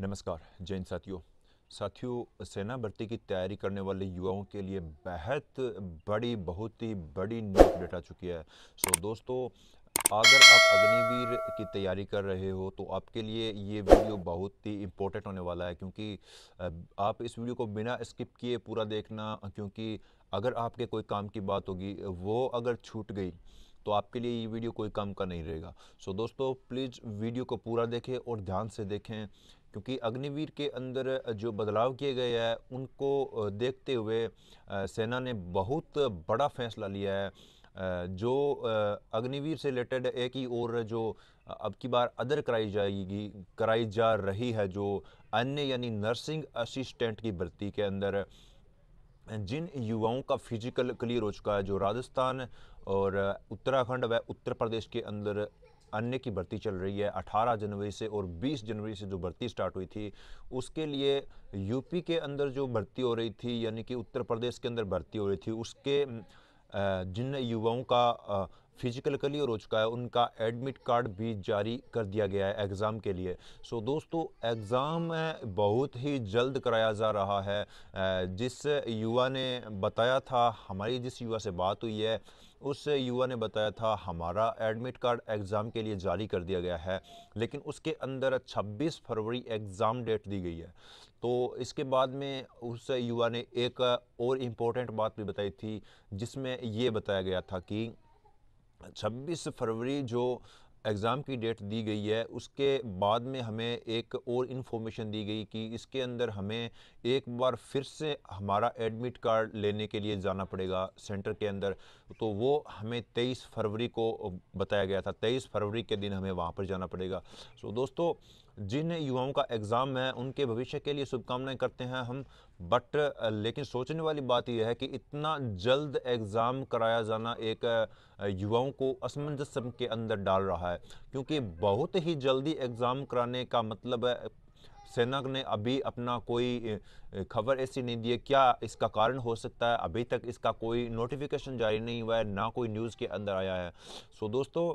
नमस्कार जैन साथियों साथियों सेना भर्ती की तैयारी करने वाले युवाओं के लिए बेहद बड़ी बहुत ही बड़ी न्यूज डेट आ चुकी है सो दोस्तों अगर आप अग्निवीर की तैयारी कर रहे हो तो आपके लिए ये वीडियो बहुत ही इम्पोर्टेंट होने वाला है क्योंकि आप इस वीडियो को बिना स्किप किए पूरा देखना क्योंकि अगर आपके कोई काम की बात होगी वो अगर छूट गई तो आपके लिए ये वीडियो कोई काम का नहीं रहेगा सो दोस्तों प्लीज़ वीडियो को पूरा देखें और ध्यान से देखें क्योंकि अग्निवीर के अंदर जो बदलाव किए गए हैं उनको देखते हुए सेना ने बहुत बड़ा फैसला लिया है जो अग्निवीर से रिलेटेड एक ही और जो अब की बार अदर कराई जाएगी कराई जा रही है जो अन्य यानी नर्सिंग असिस्टेंट की भर्ती के अंदर जिन युवाओं का फिजिकल क्लियर हो चुका है जो राजस्थान और उत्तराखंड व उत्तर प्रदेश के अंदर अन्य की भर्ती चल रही है 18 जनवरी से और 20 जनवरी से जो भर्ती स्टार्ट हुई थी उसके लिए यूपी के अंदर जो भर्ती हो रही थी यानी कि उत्तर प्रदेश के अंदर भर्ती हो रही थी उसके जिन युवाओं का फिजिकल क्लियर हो चुका है उनका एडमिट कार्ड भी जारी कर दिया गया है एग्ज़ाम के लिए सो so, दोस्तों एग्ज़ाम बहुत ही जल्द कराया जा रहा है जिस युवा ने बताया था हमारी जिस युवा से बात हुई है उस युवा ने बताया था हमारा एडमिट कार्ड एग्ज़ाम के लिए जारी कर दिया गया है लेकिन उसके अंदर 26 फरवरी एग्ज़ाम डेट दी गई है तो इसके बाद में उस युवा ने एक और इम्पोर्टेंट बात भी बताई थी जिसमें ये बताया गया था कि 26 फरवरी जो एग्ज़ाम की डेट दी गई है उसके बाद में हमें एक और इन्फॉर्मेशन दी गई कि इसके अंदर हमें एक बार फिर से हमारा एडमिट कार्ड लेने के लिए जाना पड़ेगा सेंटर के अंदर तो वो हमें 23 फरवरी को बताया गया था 23 फरवरी के दिन हमें वहाँ पर जाना पड़ेगा सो दोस्तों जिन युवाओं का एग्ज़ाम है उनके भविष्य के लिए शुभकामनाएं करते हैं हम बट लेकिन सोचने वाली बात यह है कि इतना जल्द एग्ज़ाम कराया जाना एक युवाओं को असमंजस के अंदर डाल रहा है क्योंकि बहुत ही जल्दी एग्ज़ाम कराने का मतलब है सेना ने अभी अपना कोई खबर ऐसी नहीं दी है क्या इसका कारण हो सकता है अभी तक इसका कोई नोटिफिकेशन जारी नहीं हुआ है ना कोई न्यूज़ के अंदर आया है सो दोस्तों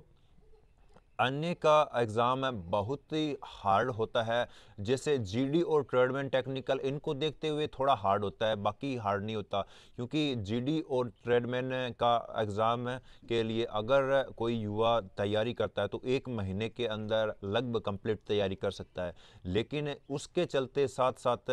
अन्य का एग्ज़ाम है बहुत ही हार्ड होता है जैसे जीडी और ट्रेडमैन टेक्निकल इनको देखते हुए थोड़ा हार्ड होता है बाकी हार्ड नहीं होता क्योंकि जीडी और ट्रेडमैन का एग्ज़ाम के लिए अगर कोई युवा तैयारी करता है तो एक महीने के अंदर लगभग कंप्लीट तैयारी कर सकता है लेकिन उसके चलते साथ साथ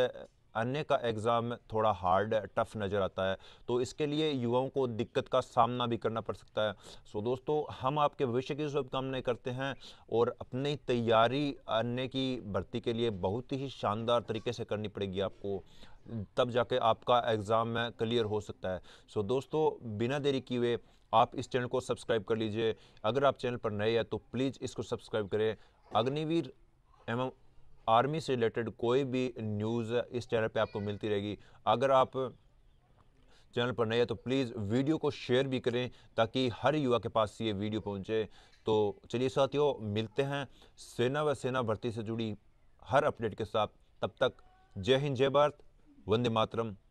अन्य का एग्ज़ाम थोड़ा हार्ड टफ नज़र आता है तो इसके लिए युवाओं को दिक्कत का सामना भी करना पड़ सकता है सो दोस्तों हम आपके भविष्य की शुभकामनाएं करते हैं और अपनी तैयारी अन्य की भर्ती के लिए बहुत ही शानदार तरीके से करनी पड़ेगी आपको तब जाके आपका एग्ज़ाम क्लियर हो सकता है सो दोस्तों बिना देरी किए आप इस चैनल को सब्सक्राइब कर लीजिए अगर आप चैनल पर नए हैं तो प्लीज़ इसको सब्सक्राइब करें अग्निवीर एवं आर्मी से रिलेटेड कोई भी न्यूज़ इस चैनल पे आपको मिलती रहेगी अगर आप चैनल पर नए हैं तो प्लीज़ वीडियो को शेयर भी करें ताकि हर युवा के पास ये वीडियो पहुंचे तो चलिए साथियों मिलते हैं सेना व सेना भर्ती से जुड़ी हर अपडेट के साथ तब तक जय हिंद जय भारत वंदे मातरम